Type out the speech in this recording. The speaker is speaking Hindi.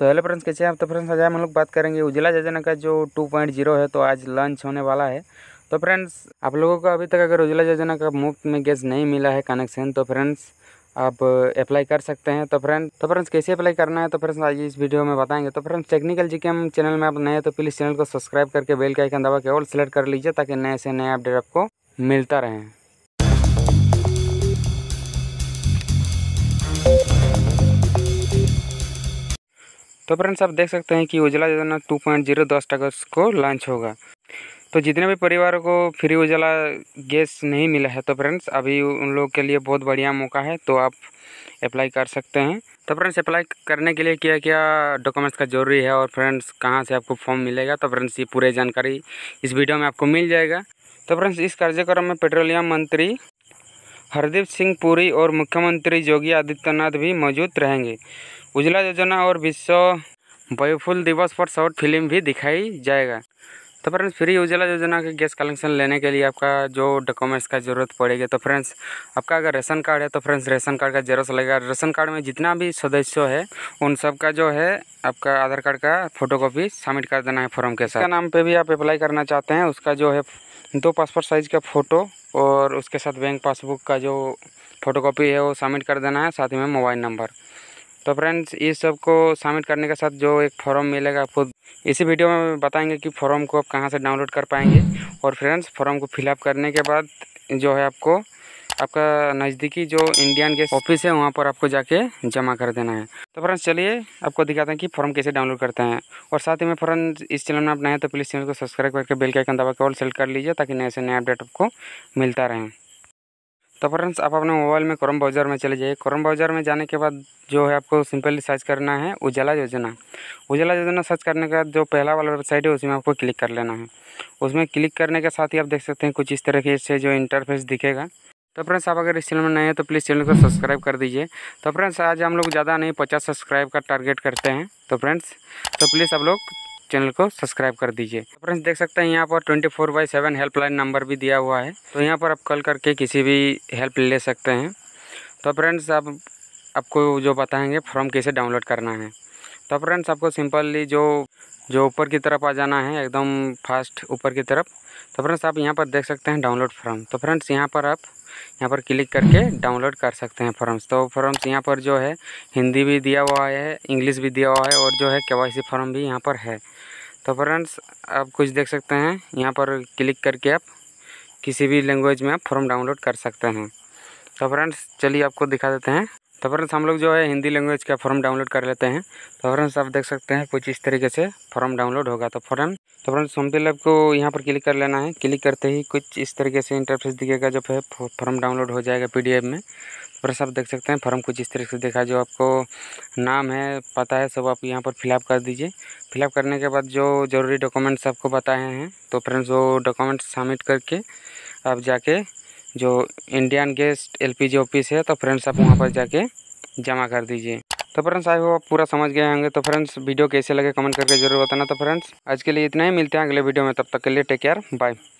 तो हेलो फ्रेंड्स कैसे हैं आप तो फ्रेंड्स आज हम लोग बात करेंगे उजला योजना का जो 2.0 है तो आज लॉन्च होने वाला है तो फ्रेंड्स आप लोगों को अभी तक अगर उजला योजना का मुफ्त में गैस नहीं मिला है कनेक्शन तो फ्रेंड्स आप अप्लाई कर सकते हैं तो फ्रेंड्स तो फ्रेंड्स कैसे अप्लाई करना है तो फ्रेंड्स आज इस वीडियो में बताएंगे तो फ्रेंड्स टेक्निकल जी के चैनल में आप नए हैं तो प्लीज़ चैनल को सब्सक्राइब करके बेल का आइकन दबा के ऑल सेलेक्ट कर लीजिए ताकि नए से नए अपडेट आपको मिलता रहे तो फ्रेंड्स आप देख सकते हैं कि उजला योजना टू पॉइंट जीरो दस अगस्त को लॉन्च होगा तो जितने भी परिवारों को फ्री उजाला गैस नहीं मिला है तो फ्रेंड्स अभी उन लोगों के लिए बहुत बढ़िया मौका है तो आप अप्लाई कर सकते हैं तो फ्रेंड्स अप्लाई करने के लिए क्या क्या डॉक्यूमेंट्स का ज़रूरी है और फ्रेंड्स कहाँ से आपको फॉर्म मिलेगा तो फ्रेंड्स ये पूरी जानकारी इस वीडियो में आपको मिल जाएगा तो फ्रेंड्स इस कार्यक्रम में पेट्रोलियम मंत्री हरदीप सिंह पुरी और मुख्यमंत्री योगी आदित्यनाथ भी मौजूद रहेंगे उजला योजना और विश्व बयोफुल दिवस पर शॉर्ट फिल्म भी दिखाई जाएगा तो फ्रेंड्स फ्री उजला योजना का गैस कलेक्शन लेने के लिए आपका जो डॉक्यूमेंट्स का ज़रूरत पड़ेगी तो फ्रेंड्स आपका अगर रेशन कार्ड है तो फ्रेंड्स रेशन कार्ड का जरूरत लगेगा रेशन कार्ड में जितना भी सदस्य है उन सब का जो है आपका आधार कार्ड का फोटोकॉपी सबमिट कर देना है फॉर्म के साथ नाम पर भी आप अप्लाई करना चाहते हैं उसका जो है दो पासपोर्ट साइज़ का फ़ोटो और उसके साथ बैंक पासबुक का जो फोटोकॉपी है वो सबमिट कर देना है साथ ही में मोबाइल नंबर तो फ्रेंड्स ये सब को सबमिट करने के साथ जो एक फॉर्म मिलेगा आपको इसी वीडियो में बताएंगे कि फॉर्म को आप कहाँ से डाउनलोड कर पाएंगे और फ्रेंड्स फॉर्म को फिलअप करने के बाद जो है आपको आपका नज़दीकी जो इंडियन गैस ऑफिस है वहाँ पर आपको जाके जमा कर देना है तो फ्रेंड्स चलिए आपको दिखाते हैं कि फॉर्म कैसे डाउनलोड करते हैं और साथ ही में फ्रेंड्स इस चैनल में आप नए तो प्लीज़ चैनल को सब्सक्राइब करके बेल के आइकन दबा के ऑल सेलेक्ट कर लीजिए ताकि नए से नए अपडेट आपको मिलता रहे तो फ्रेंड्स आप अपने मोबाइल में क्रम ब्राउज़र में चले जाइए क्रोम ब्राउज़र में जाने के बाद जो है आपको सिंपली सर्च करना है उजाला योजना उजाला योजना सर्च करने के बाद जो पहला वाला वेबसाइट है उसमें आपको क्लिक कर लेना है उसमें क्लिक करने के साथ ही आप देख सकते हैं कुछ इस तरह से जो इंटरफेस दिखेगा तो फ्रेंड्स आप अगर इस चैनल में नए हैं तो प्लीज़ चैनल को सब्सक्राइब कर दीजिए तो फ्रेंड्स आज हम लोग ज़्यादा नहीं पचास सब्सक्राइब का टारगेट करते हैं तो फ्रेंड्स तो प्लीज़ आप लोग चैनल को सब्सक्राइब कर दीजिए फ्रेंड्स देख सकते हैं यहाँ पर twenty four by seven helpline number भी दिया हुआ है तो यहाँ पर आप कॉल करके किसी भी हेल्प ले सकते हैं तो फ्रेंड्स आप आपको जो बताएंगे फॉर्म कैसे डाउनलोड करना है तो फ्रेंड्स आपको सिंपली जो जो ऊपर की तरफ आ जाना है एकदम फास्ट ऊपर की तरफ तो फ्रेंड्स आप यहाँ पर देख सकते हैं डाउनलोड फॉर्म तो फ्रेंड्स यहाँ पर आप यहाँ पर क्लिक करके डाउनलोड कर सकते हैं फॉर्म्स तो फॉर्म्स यहाँ पर जो है हिंदी भी दिया हुआ है इंग्लिश भी दिया हुआ है और जो है के फॉर्म भी यहाँ पर है तो फ्रेंड्स आप कुछ देख सकते हैं यहाँ पर क्लिक करके आप किसी भी लैंग्वेज में आप फॉर्म डाउनलोड कर सकते हैं तो फ्रेंड्स चलिए आपको दिखा देते हैं तो फ्रेंड्स हम लोग जो है हिंदी लैंग्वेज का फॉर्म डाउनलोड कर लेते हैं तो फ्रेंड्स आप देख सकते हैं कुछ इस तरीके से फॉर्म डाउनलोड होगा तो फॉरन तो फ्रेंड्स होम लैब को यहाँ पर क्लिक कर लेना है क्लिक करते ही कुछ इस तरीके से इंटरफेस दिखेगा जब है फॉर्म डाउनलोड हो जाएगा पी में फ्रेंड्स आप देख सकते हैं फॉर्म कुछ इस तरीके से देखा जो आपको नाम है पता है सब आप यहाँ पर फिलअप कर दीजिए फिलअप करने के बाद जो ज़रूरी डॉक्यूमेंट्स आपको बताए हैं तो फ्रेंड्स वो डॉक्यूमेंट्स सबमिट करके आप जाके जो इंडियन गेस्ट एलपीजी ऑफिस है तो फ्रेंड्स आप वहाँ पर जाके जमा कर दीजिए तो फ्रेंड्स आई होप पूरा समझ गए होंगे तो फ्रेंड्स वीडियो कैसे लगे कमेंट करके जरूर बताना तो फ्रेंड्स आज के लिए इतना ही मिलते हैं अगले वीडियो में तब तक के लिए टेक केयर बाय